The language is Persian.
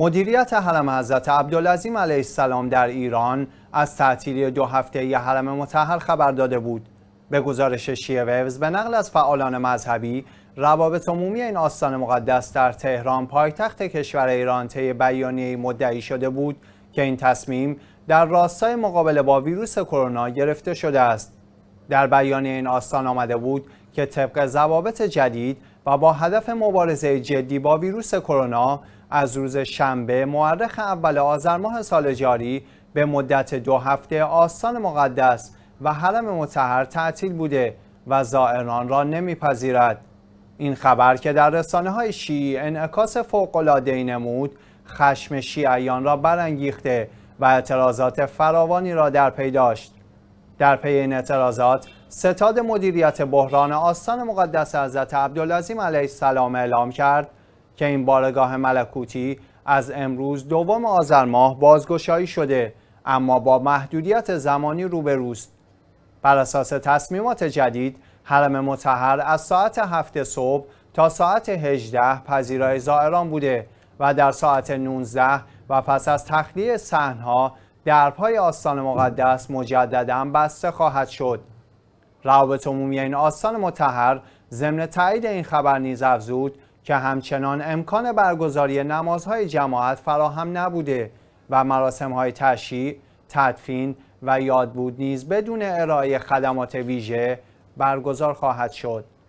مدیریت حرم حضرت عبدالعظیم علیه السلام در ایران از تعطیلی دو هفته ی حرم متحر خبر داده بود. به گزارش شیعه ویوز به نقل از فعالان مذهبی روابط عمومی این آستان مقدس در تهران پایتخت کشور ایران طی بیانیه مدعی شده بود که این تصمیم در راستای مقابله با ویروس کرونا گرفته شده است در بیان این آستان آمده بود که طبق ضوابط جدید و با هدف مبارزه جدی با ویروس کرونا از روز شنبه مورخ اول آذر ماه سال جاری به مدت دو هفته آستان مقدس و حرم متحر تعطیل بوده و زائران را نمیپذیرد این خبر که در رسانه های شیعی انعکاس ای نمود خشم شیعیان را برانگیخته و اعتراضات فراوانی را در پی داشت در پی این اعتراضات ستاد مدیریت بحران آستان مقدس حضرت عبدالعظیم علیه السلام اعلام کرد که این بارگاه ملکوتی از امروز دوم آذر ماه بازگشایی شده اما با محدودیت زمانی روبروست بر اساس تصمیمات جدید حرم متحر از ساعت هفت صبح تا ساعت 18 پذیرای زائران بوده و در ساعت 19 و پس از تخلیه سحنها، در پای آستان مقدس مجددا بسته خواهد شد روابط عمومی این آستان متحر ضمن تایید این خبر نیز افزود که همچنان امکان برگزاری نمازهای جماعت فراهم نبوده و های تشیع تدفین و یادبود نیز بدون ارائه خدمات ویژه برگزار خواهد شد